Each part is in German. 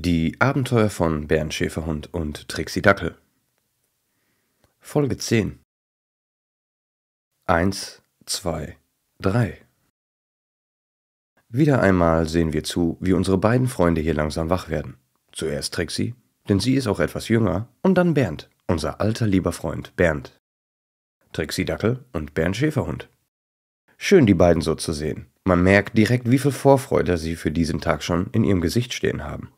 Die Abenteuer von Bernd Schäferhund und Trixie Dackel. Folge 10. 1, 2, 3. Wieder einmal sehen wir zu, wie unsere beiden Freunde hier langsam wach werden. Zuerst Trixie, denn sie ist auch etwas jünger, und dann Bernd, unser alter lieber Freund Bernd. Trixie Dackel und Bernd Schäferhund. Schön, die beiden so zu sehen. Man merkt direkt, wie viel Vorfreude sie für diesen Tag schon in ihrem Gesicht stehen haben.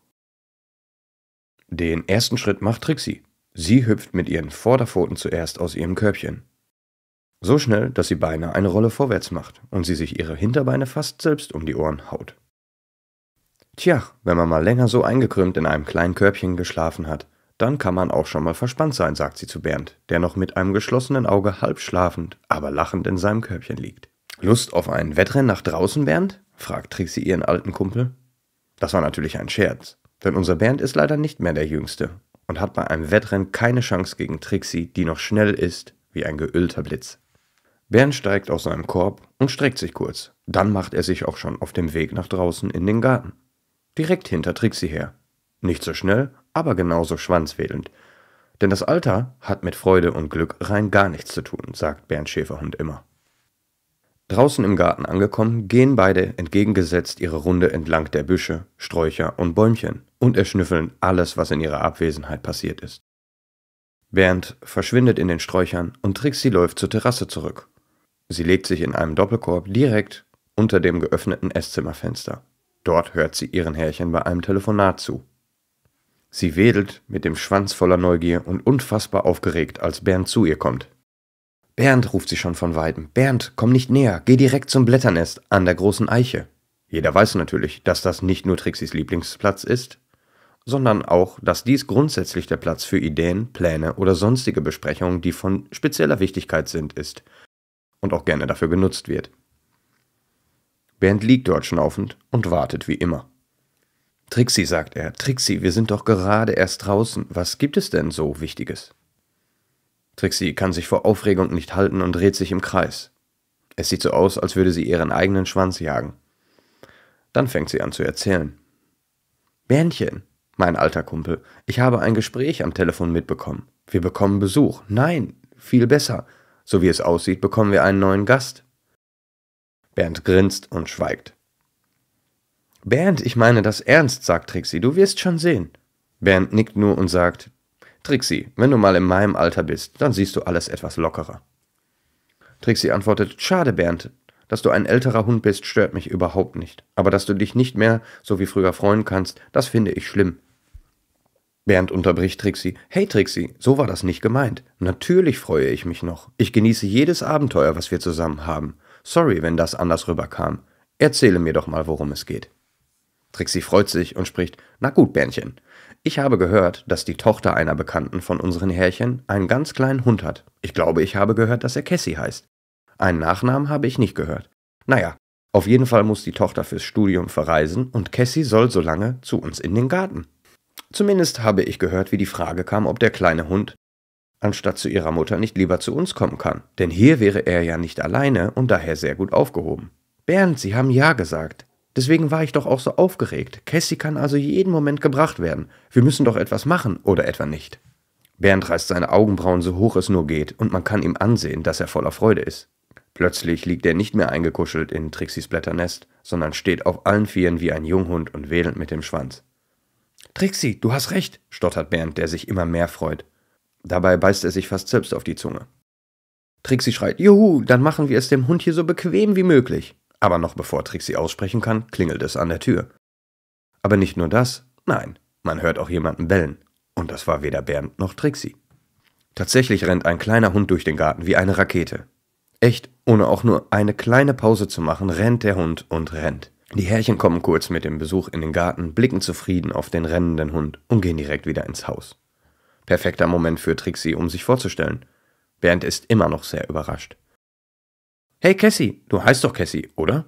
Den ersten Schritt macht Trixie. Sie hüpft mit ihren Vorderpfoten zuerst aus ihrem Körbchen. So schnell, dass sie beinahe eine Rolle vorwärts macht und sie sich ihre Hinterbeine fast selbst um die Ohren haut. Tja, wenn man mal länger so eingekrümmt in einem kleinen Körbchen geschlafen hat, dann kann man auch schon mal verspannt sein, sagt sie zu Bernd, der noch mit einem geschlossenen Auge halb schlafend, aber lachend in seinem Körbchen liegt. Lust auf ein Wettrennen nach draußen, Bernd? fragt Trixie ihren alten Kumpel. Das war natürlich ein Scherz. Denn unser Bernd ist leider nicht mehr der Jüngste und hat bei einem Wettrennen keine Chance gegen Trixie, die noch schnell ist wie ein geölter Blitz. Bernd steigt aus seinem Korb und streckt sich kurz. Dann macht er sich auch schon auf dem Weg nach draußen in den Garten. Direkt hinter Trixie her. Nicht so schnell, aber genauso schwanzwedelnd. Denn das Alter hat mit Freude und Glück rein gar nichts zu tun, sagt Bernd Schäferhund immer. Draußen im Garten angekommen, gehen beide entgegengesetzt ihre Runde entlang der Büsche, Sträucher und Bäumchen und erschnüffeln alles, was in ihrer Abwesenheit passiert ist. Bernd verschwindet in den Sträuchern und Trixie läuft zur Terrasse zurück. Sie legt sich in einem Doppelkorb direkt unter dem geöffneten Esszimmerfenster. Dort hört sie ihren Herrchen bei einem Telefonat zu. Sie wedelt mit dem Schwanz voller Neugier und unfassbar aufgeregt, als Bernd zu ihr kommt. Bernd, ruft sie schon von Weitem. Bernd, komm nicht näher, geh direkt zum Blätternest an der großen Eiche. Jeder weiß natürlich, dass das nicht nur Trixis Lieblingsplatz ist, sondern auch, dass dies grundsätzlich der Platz für Ideen, Pläne oder sonstige Besprechungen, die von spezieller Wichtigkeit sind, ist und auch gerne dafür genutzt wird. Bernd liegt dort schnaufend und wartet wie immer. Trixi, sagt er, Trixi, wir sind doch gerade erst draußen, was gibt es denn so Wichtiges? Trixie kann sich vor Aufregung nicht halten und dreht sich im Kreis. Es sieht so aus, als würde sie ihren eigenen Schwanz jagen. Dann fängt sie an zu erzählen. Bärnchen, mein alter Kumpel, ich habe ein Gespräch am Telefon mitbekommen. Wir bekommen Besuch. Nein, viel besser. So wie es aussieht, bekommen wir einen neuen Gast. Bernd grinst und schweigt. Bernd, ich meine das ernst, sagt Trixie, du wirst schon sehen. Bernd nickt nur und sagt, Trixi, wenn du mal in meinem Alter bist, dann siehst du alles etwas lockerer. Trixi antwortet, schade Bernd, dass du ein älterer Hund bist, stört mich überhaupt nicht. Aber dass du dich nicht mehr so wie früher freuen kannst, das finde ich schlimm. Bernd unterbricht Trixi. Hey Trixi, so war das nicht gemeint. Natürlich freue ich mich noch. Ich genieße jedes Abenteuer, was wir zusammen haben. Sorry, wenn das anders rüberkam. Erzähle mir doch mal, worum es geht. Trixi freut sich und spricht: Na gut, Bärnchen. Ich habe gehört, dass die Tochter einer Bekannten von unseren Härchen einen ganz kleinen Hund hat. Ich glaube, ich habe gehört, dass er Cassie heißt. Einen Nachnamen habe ich nicht gehört. Naja, auf jeden Fall muss die Tochter fürs Studium verreisen und Cassie soll so lange zu uns in den Garten. Zumindest habe ich gehört, wie die Frage kam, ob der kleine Hund anstatt zu ihrer Mutter nicht lieber zu uns kommen kann. Denn hier wäre er ja nicht alleine und daher sehr gut aufgehoben. Bernd, Sie haben Ja gesagt. Deswegen war ich doch auch so aufgeregt. Cassie kann also jeden Moment gebracht werden. Wir müssen doch etwas machen, oder etwa nicht? Bernd reißt seine Augenbrauen so hoch es nur geht, und man kann ihm ansehen, dass er voller Freude ist. Plötzlich liegt er nicht mehr eingekuschelt in Trixis Blätternest, sondern steht auf allen Vieren wie ein Junghund und wedelt mit dem Schwanz. Trixie, du hast recht, stottert Bernd, der sich immer mehr freut. Dabei beißt er sich fast selbst auf die Zunge. Trixie schreit, Juhu, dann machen wir es dem Hund hier so bequem wie möglich. Aber noch bevor Trixie aussprechen kann, klingelt es an der Tür. Aber nicht nur das, nein, man hört auch jemanden bellen. Und das war weder Bernd noch Trixie. Tatsächlich rennt ein kleiner Hund durch den Garten wie eine Rakete. Echt, ohne auch nur eine kleine Pause zu machen, rennt der Hund und rennt. Die Herrchen kommen kurz mit dem Besuch in den Garten, blicken zufrieden auf den rennenden Hund und gehen direkt wieder ins Haus. Perfekter Moment für Trixie, um sich vorzustellen. Bernd ist immer noch sehr überrascht. Hey Cassie, du heißt doch Cassie, oder?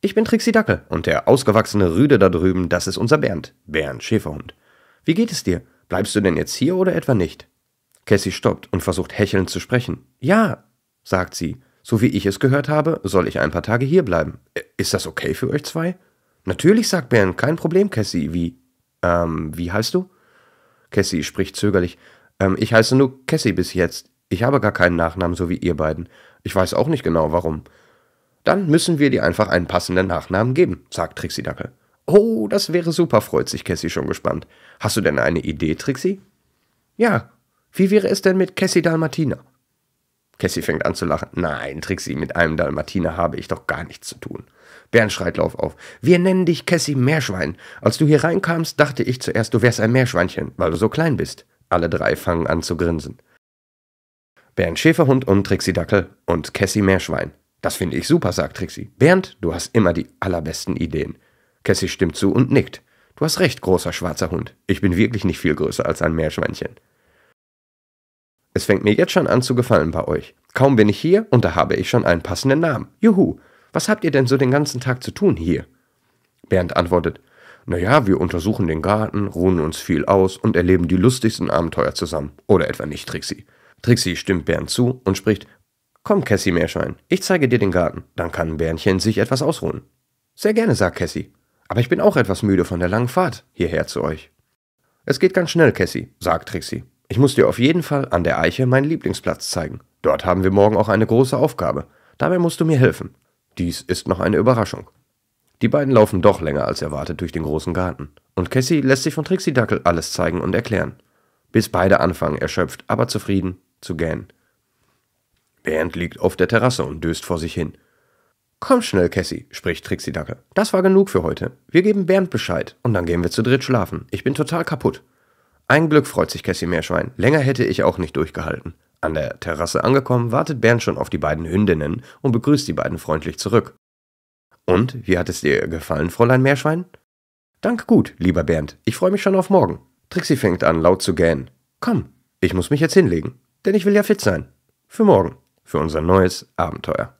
Ich bin Trixie Dackel und der ausgewachsene Rüde da drüben, das ist unser Bernd, Bernd Schäferhund. Wie geht es dir? Bleibst du denn jetzt hier oder etwa nicht? Cassie stoppt und versucht hechelnd zu sprechen. Ja, sagt sie. So wie ich es gehört habe, soll ich ein paar Tage hier bleiben. Ist das okay für euch zwei? Natürlich, sagt Bernd, kein Problem, Cassie. Wie? Ähm, wie heißt du? Cassie spricht zögerlich. Ähm, ich heiße nur Cassie bis jetzt. Ich habe gar keinen Nachnamen, so wie ihr beiden. Ich weiß auch nicht genau, warum. Dann müssen wir dir einfach einen passenden Nachnamen geben, sagt Trixie Dackel. Oh, das wäre super, freut sich Cassie schon gespannt. Hast du denn eine Idee, Trixie? Ja. Wie wäre es denn mit Cassie Dalmatina? Cassie fängt an zu lachen. Nein, Trixie, mit einem Dalmatiner habe ich doch gar nichts zu tun. Bernd schreit lauf auf. Wir nennen dich Cassie Meerschwein. Als du hier reinkamst, dachte ich zuerst, du wärst ein Meerschweinchen, weil du so klein bist. Alle drei fangen an zu grinsen. Bernd Schäferhund und Trixi Dackel und Cassie Meerschwein. Das finde ich super, sagt Trixi. Bernd, du hast immer die allerbesten Ideen. Cassie stimmt zu und nickt. Du hast recht, großer schwarzer Hund. Ich bin wirklich nicht viel größer als ein Meerschweinchen. Es fängt mir jetzt schon an zu gefallen bei euch. Kaum bin ich hier und da habe ich schon einen passenden Namen. Juhu. Was habt ihr denn so den ganzen Tag zu tun hier? Bernd antwortet, naja, wir untersuchen den Garten, ruhen uns viel aus und erleben die lustigsten Abenteuer zusammen. Oder etwa nicht, Trixie. Trixie stimmt Bern zu und spricht: Komm, Cassie Meerschein, ich zeige dir den Garten, dann kann Bernchen sich etwas ausruhen. Sehr gerne, sagt Cassie. Aber ich bin auch etwas müde von der langen Fahrt hierher zu euch. Es geht ganz schnell, Cassie, sagt Trixie. Ich muss dir auf jeden Fall an der Eiche meinen Lieblingsplatz zeigen. Dort haben wir morgen auch eine große Aufgabe. Dabei musst du mir helfen. Dies ist noch eine Überraschung. Die beiden laufen doch länger als erwartet durch den großen Garten. Und Cassie lässt sich von Trixie Dackel alles zeigen und erklären. Bis beide anfangen, erschöpft, aber zufrieden, zu gähnen. Bernd liegt auf der Terrasse und döst vor sich hin. Komm schnell, Cassie, spricht Trixie Dacke. Das war genug für heute. Wir geben Bernd Bescheid und dann gehen wir zu dritt schlafen. Ich bin total kaputt. Ein Glück freut sich Cassie Meerschwein. Länger hätte ich auch nicht durchgehalten. An der Terrasse angekommen, wartet Bernd schon auf die beiden Hündinnen und begrüßt die beiden freundlich zurück. Und, wie hat es dir gefallen, Fräulein Meerschwein? Dank gut, lieber Bernd. Ich freue mich schon auf morgen. Trixie fängt an, laut zu gähnen. Komm, ich muss mich jetzt hinlegen denn ich will ja fit sein. Für morgen, für unser neues Abenteuer.